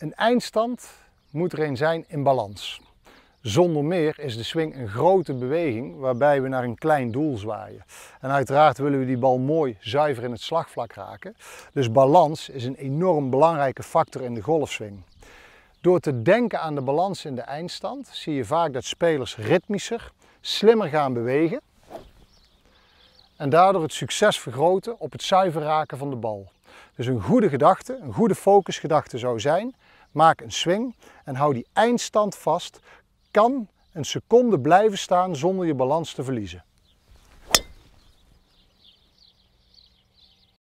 Een eindstand moet er een zijn in balans. Zonder meer is de swing een grote beweging waarbij we naar een klein doel zwaaien. En uiteraard willen we die bal mooi zuiver in het slagvlak raken. Dus balans is een enorm belangrijke factor in de golfswing. Door te denken aan de balans in de eindstand zie je vaak dat spelers ritmischer, slimmer gaan bewegen en daardoor het succes vergroten op het zuiver raken van de bal. Dus een goede gedachte, een goede focusgedachte zou zijn, Maak een swing en hou die eindstand vast. Kan een seconde blijven staan zonder je balans te verliezen.